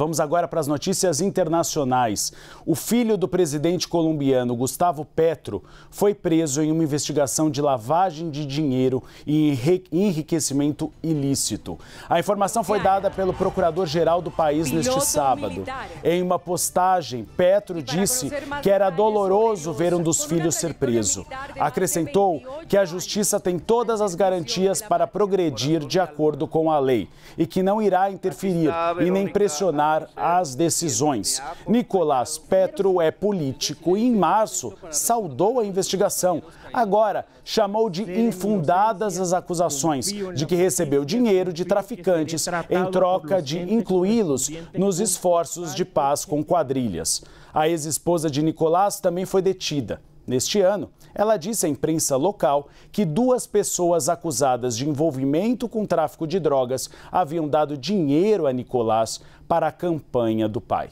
Vamos agora para as notícias internacionais. O filho do presidente colombiano, Gustavo Petro, foi preso em uma investigação de lavagem de dinheiro e enriquecimento ilícito. A informação foi dada pelo procurador-geral do país neste sábado. Em uma postagem, Petro disse que era doloroso ver um dos filhos ser preso. Acrescentou que a justiça tem todas as garantias para progredir de acordo com a lei e que não irá interferir e nem pressionar as decisões. Nicolás Petro é político e, em março, saudou a investigação. Agora, chamou de infundadas as acusações de que recebeu dinheiro de traficantes em troca de incluí-los nos esforços de paz com quadrilhas. A ex-esposa de Nicolás também foi detida. Neste ano, ela disse à imprensa local que duas pessoas acusadas de envolvimento com tráfico de drogas haviam dado dinheiro a Nicolás para a campanha do pai.